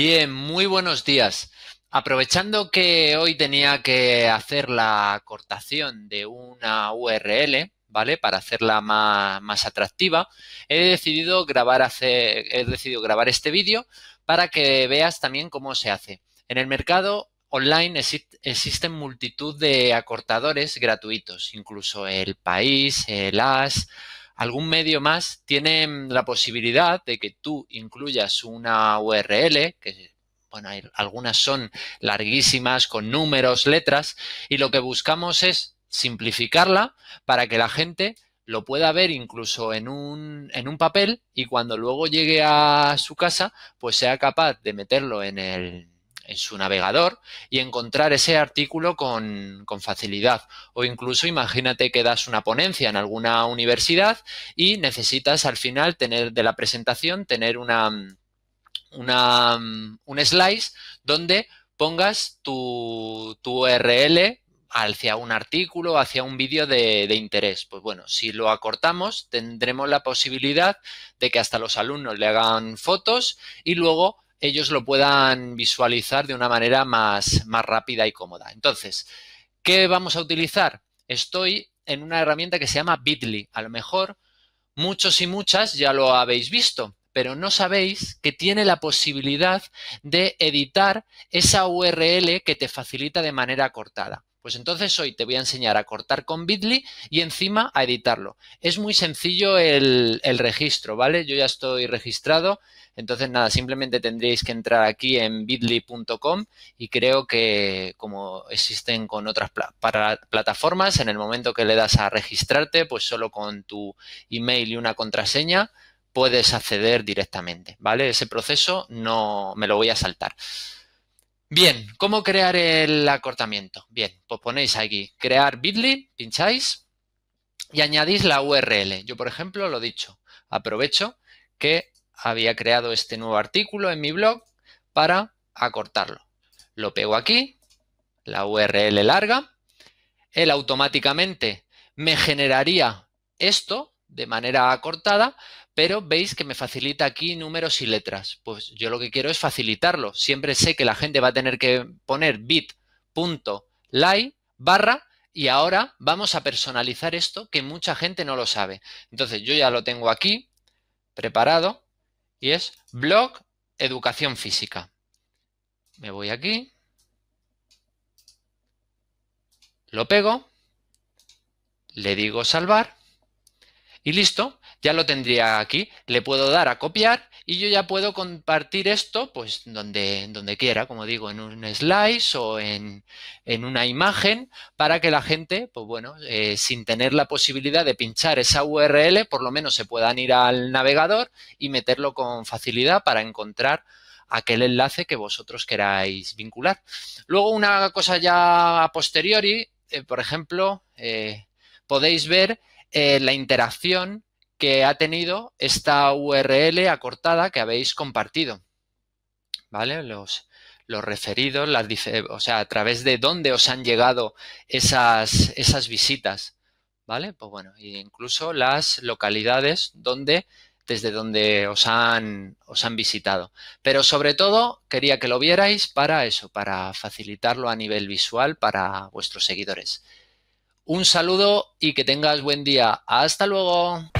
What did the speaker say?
Bien, muy buenos días. Aprovechando que hoy tenía que hacer la acortación de una URL, ¿vale? Para hacerla más, atractiva, he decidido grabar, he decidido grabar este vídeo para que veas también cómo se hace. En el mercado online existen multitud de acortadores gratuitos, incluso el país, el as, algún medio más tiene mm, la posibilidad de que tú incluyas una URL, que bueno, algunas son larguísimas con números, letras, y lo que buscamos es simplificarla para que la gente lo pueda ver incluso en un, en un papel y cuando luego llegue a su casa, pues sea capaz de meterlo en el en su navegador y encontrar ese artículo con, facilidad. O incluso imagínate que das una ponencia en alguna universidad y necesitas al final tener de la presentación, tener una, un slice donde pongas tu, URL hacia un artículo, hacia un vídeo de, de, interés. Pues bueno, si lo acortamos, tendremos la posibilidad de que hasta los alumnos le hagan fotos y luego ellos lo puedan visualizar de una manera más, más rápida y cómoda. Entonces, ¿qué vamos a utilizar? Estoy en una herramienta que se llama Bitly. A lo mejor muchos y muchas ya lo habéis visto, pero no sabéis que tiene la posibilidad de editar esa URL que te facilita de manera cortada. Pues entonces hoy te voy a enseñar a cortar con Bitly y encima a editarlo. Es muy sencillo el, registro, ¿vale? Yo ya estoy registrado, entonces nada, simplemente tendréis que entrar aquí en bitly.com y creo que como existen con otras plataformas, en el momento que le das a registrarte, pues solo con tu email y una contraseña puedes acceder directamente, ¿vale? Ese proceso no me lo voy a saltar. Bien, ¿cómo crear el acortamiento? Bien, pues ponéis aquí crear bit.ly, pincháis y añadís la URL. Yo, por ejemplo, lo he dicho, aprovecho que había creado este nuevo artículo en mi blog para acortarlo. Lo pego aquí, la URL larga, él automáticamente me generaría esto de manera acortada pero veis que me facilita aquí números y letras. Pues yo lo que quiero es facilitarlo. Siempre sé que la gente va a tener que poner bit.ly barra y ahora vamos a personalizar esto que mucha gente no lo sabe. Entonces yo ya lo tengo aquí preparado y es blog educación física. Me voy aquí, lo pego, le digo salvar y listo ya lo tendría aquí, le puedo dar a copiar y yo ya puedo compartir esto pues donde, donde quiera, como digo, en un slice o en, una imagen para que la gente, pues bueno, eh, sin tener la posibilidad de pinchar esa URL, por lo menos se puedan ir al navegador y meterlo con facilidad para encontrar aquel enlace que vosotros queráis vincular. Luego una cosa ya a posteriori, eh, por ejemplo, eh, podéis ver la interacción que ha tenido esta URL acortada que habéis compartido. ¿Vale? Los, referidos, las, o sea, a través de dónde os han llegado esas, visitas. ¿Vale? Pues bueno, e incluso las localidades donde, desde donde os han, os han visitado. Pero sobre todo quería que lo vierais para eso, para facilitarlo a nivel visual para vuestros seguidores. Un saludo y que tengas buen día. Hasta luego.